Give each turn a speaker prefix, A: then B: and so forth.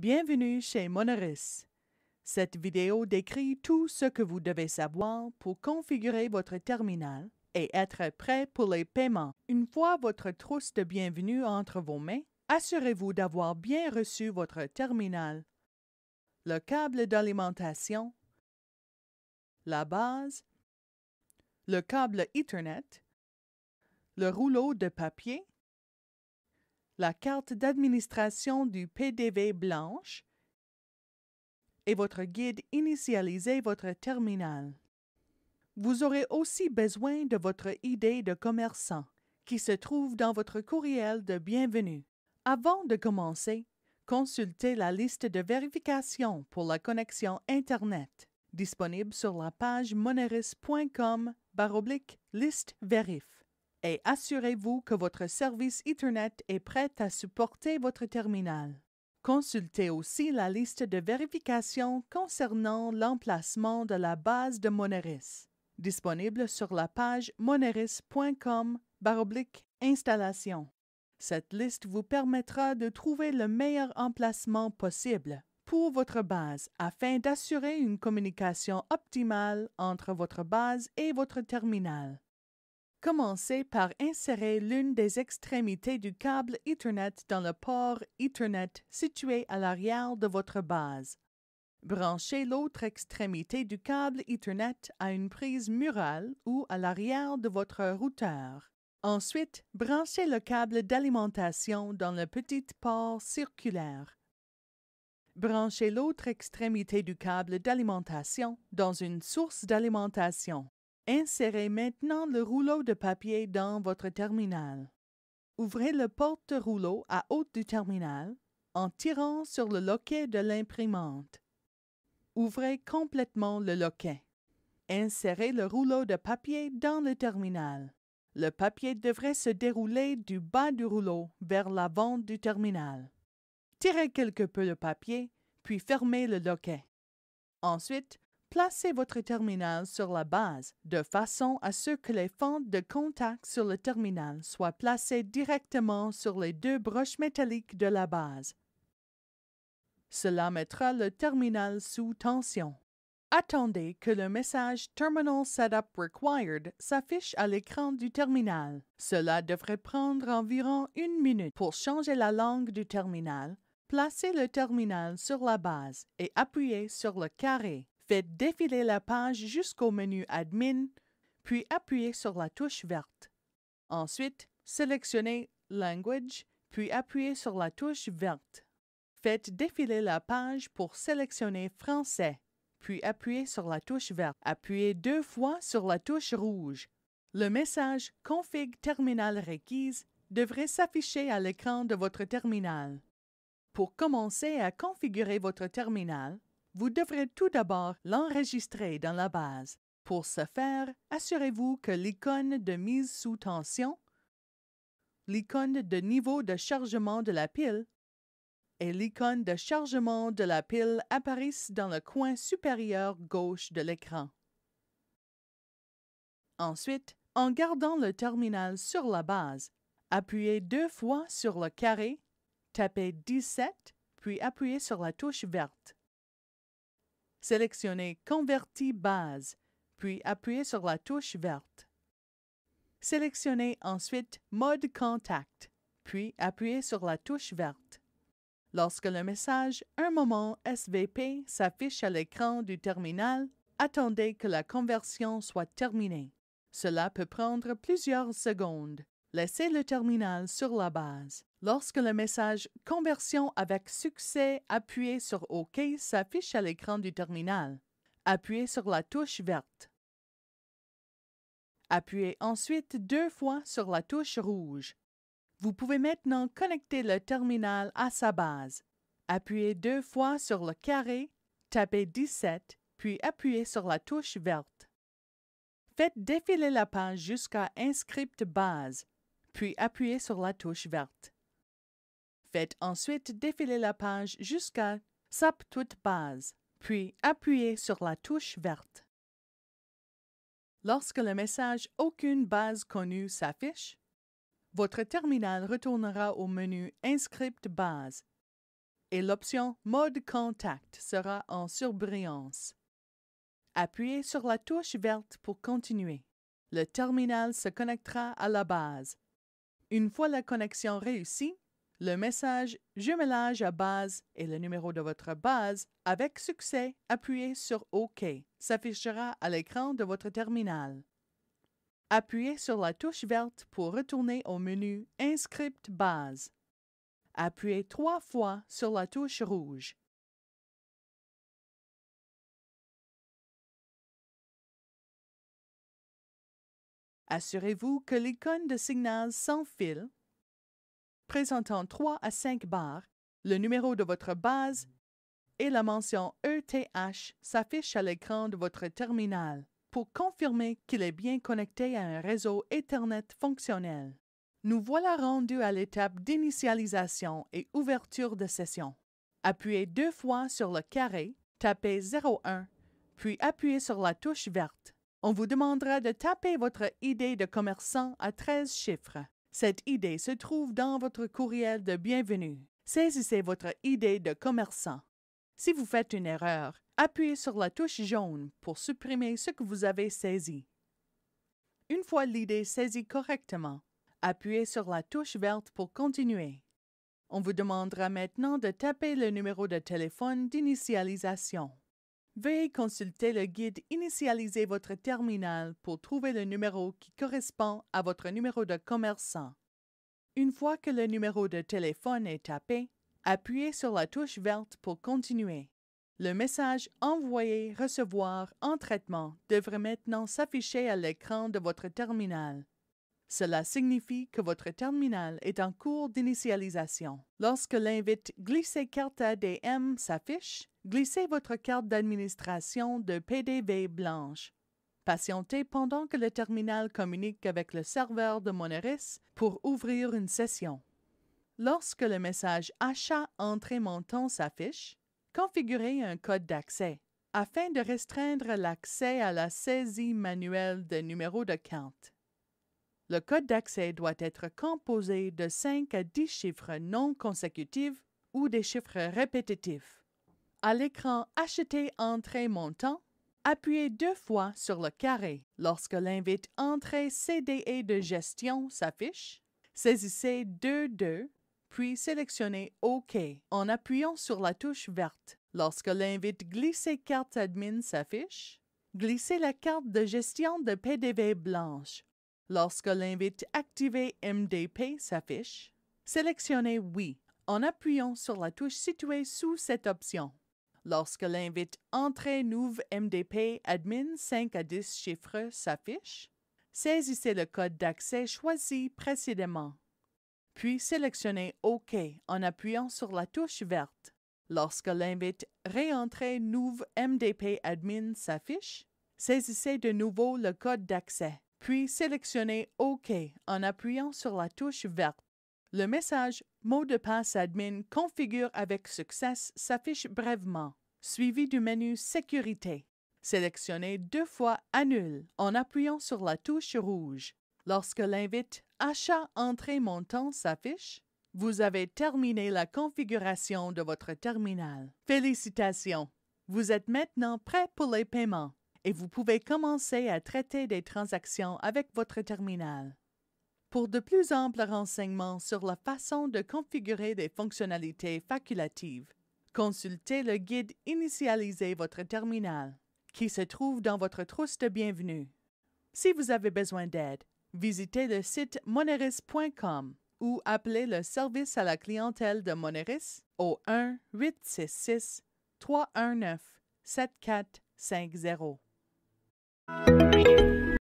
A: Bienvenue chez Monoris. Cette vidéo décrit tout ce que vous devez savoir pour configurer votre terminal et être prêt pour les paiements. Une fois votre trousse de bienvenue entre vos mains, assurez-vous d'avoir bien reçu votre terminal, le câble d'alimentation, la base, le câble Ethernet, le rouleau de papier la carte d'administration du PDV blanche et votre guide initialiser votre terminal. Vous aurez aussi besoin de votre ID de commerçant qui se trouve dans votre courriel de bienvenue. Avant de commencer, consultez la liste de vérification pour la connexion Internet disponible sur la page moneris.com liste vérif et assurez-vous que votre service Ethernet est prêt à supporter votre terminal. Consultez aussi la liste de vérification concernant l'emplacement de la base de Moneris, disponible sur la page moneris.com installation. Cette liste vous permettra de trouver le meilleur emplacement possible pour votre base afin d'assurer une communication optimale entre votre base et votre terminal. Commencez par insérer l'une des extrémités du câble Ethernet dans le port Ethernet situé à l'arrière de votre base. Branchez l'autre extrémité du câble Ethernet à une prise murale ou à l'arrière de votre routeur. Ensuite, branchez le câble d'alimentation dans le petit port circulaire. Branchez l'autre extrémité du câble d'alimentation dans une source d'alimentation. Insérez maintenant le rouleau de papier dans votre terminal. Ouvrez le porte-rouleau à haute du terminal en tirant sur le loquet de l'imprimante. Ouvrez complètement le loquet. Insérez le rouleau de papier dans le terminal. Le papier devrait se dérouler du bas du rouleau vers l'avant du terminal. Tirez quelque peu le papier, puis fermez le loquet. Ensuite, Placez votre terminal sur la base de façon à ce que les fentes de contact sur le terminal soient placées directement sur les deux broches métalliques de la base. Cela mettra le terminal sous tension. Attendez que le message Terminal Setup Required s'affiche à l'écran du terminal. Cela devrait prendre environ une minute pour changer la langue du terminal. Placez le terminal sur la base et appuyez sur le carré. Faites défiler la page jusqu'au menu Admin, puis appuyez sur la touche verte. Ensuite, sélectionnez Language, puis appuyez sur la touche verte. Faites défiler la page pour sélectionner Français, puis appuyez sur la touche verte. Appuyez deux fois sur la touche rouge. Le message Config terminal requise devrait s'afficher à l'écran de votre terminal. Pour commencer à configurer votre terminal, vous devrez tout d'abord l'enregistrer dans la base. Pour ce faire, assurez-vous que l'icône de mise sous tension, l'icône de niveau de chargement de la pile et l'icône de chargement de la pile apparaissent dans le coin supérieur gauche de l'écran. Ensuite, en gardant le terminal sur la base, appuyez deux fois sur le carré, tapez 17, puis appuyez sur la touche verte. Sélectionnez Converti base, puis appuyez sur la touche verte. Sélectionnez ensuite Mode contact, puis appuyez sur la touche verte. Lorsque le message Un moment SVP s'affiche à l'écran du terminal, attendez que la conversion soit terminée. Cela peut prendre plusieurs secondes. Laissez le terminal sur la base. Lorsque le message Conversion avec succès, appuyé sur OK s'affiche à l'écran du terminal. Appuyez sur la touche verte. Appuyez ensuite deux fois sur la touche rouge. Vous pouvez maintenant connecter le terminal à sa base. Appuyez deux fois sur le carré, tapez 17, puis appuyez sur la touche verte. Faites défiler la page jusqu'à Inscript Base puis appuyez sur la touche verte. Faites ensuite défiler la page jusqu'à «SAP toute base, puis appuyez sur la touche verte. Lorsque le message Aucune base connue s'affiche, votre terminal retournera au menu Inscript base et l'option Mode contact sera en surbrillance. Appuyez sur la touche verte pour continuer. Le terminal se connectera à la base une fois la connexion réussie, le message Jumelage à base et le numéro de votre base avec succès, appuyez sur OK s'affichera à l'écran de votre terminal. Appuyez sur la touche verte pour retourner au menu Inscript base. Appuyez trois fois sur la touche rouge. Assurez-vous que l'icône de signal sans fil, présentant 3 à 5 barres, le numéro de votre base et la mention ETH s'affiche à l'écran de votre terminal pour confirmer qu'il est bien connecté à un réseau Ethernet fonctionnel. Nous voilà rendus à l'étape d'initialisation et ouverture de session. Appuyez deux fois sur le carré, tapez 01, puis appuyez sur la touche verte. On vous demandera de taper votre idée de commerçant à 13 chiffres. Cette idée se trouve dans votre courriel de bienvenue. Saisissez votre idée de commerçant. Si vous faites une erreur, appuyez sur la touche jaune pour supprimer ce que vous avez saisi. Une fois l'idée saisie correctement, appuyez sur la touche verte pour continuer. On vous demandera maintenant de taper le numéro de téléphone d'initialisation. Veuillez consulter le guide Initialiser votre terminal pour trouver le numéro qui correspond à votre numéro de commerçant. Une fois que le numéro de téléphone est tapé, appuyez sur la touche verte pour continuer. Le message Envoyer, recevoir en traitement devrait maintenant s'afficher à l'écran de votre terminal. Cela signifie que votre terminal est en cours d'initialisation. Lorsque l'invite Glisser carte ADM s'affiche, glissez votre carte d'administration de PDV blanche. Patientez pendant que le terminal communique avec le serveur de Moneris pour ouvrir une session. Lorsque le message Achat entrée montant s'affiche, configurez un code d'accès afin de restreindre l'accès à la saisie manuelle des numéros de carte. Le code d'accès doit être composé de 5 à 10 chiffres non consécutifs ou des chiffres répétitifs. À l'écran Acheter entrée montant, appuyez deux fois sur le carré lorsque l'invite Entrée CDE de gestion s'affiche. Saisissez 2-2, puis sélectionnez OK en appuyant sur la touche verte. Lorsque l'invite Glisser carte admin s'affiche, glissez la carte de gestion de PDV blanche Lorsque l'invite Activer MDP s'affiche, sélectionnez Oui en appuyant sur la touche située sous cette option. Lorsque l'invite «Entrer nouveau MDP Admin 5 à 10 chiffres s'affiche, saisissez le code d'accès choisi précédemment, puis sélectionnez OK en appuyant sur la touche verte. Lorsque l'invite «Réentrer nouveau MDP Admin s'affiche, saisissez de nouveau le code d'accès puis sélectionnez OK en appuyant sur la touche verte. Le message Mot de passe admin Configure avec succès s'affiche brèvement, suivi du menu Sécurité. Sélectionnez deux fois Annule en appuyant sur la touche rouge. Lorsque l'invite Achat entrée montant s'affiche, vous avez terminé la configuration de votre terminal. Félicitations! Vous êtes maintenant prêt pour les paiements et vous pouvez commencer à traiter des transactions avec votre terminal. Pour de plus amples renseignements sur la façon de configurer des fonctionnalités facultatives, consultez le guide Initialiser votre terminal qui se trouve dans votre trousse de bienvenue. Si vous avez besoin d'aide, visitez le site moneris.com ou appelez le service à la clientèle de Moneris au 1 866 319 7450. Thank you.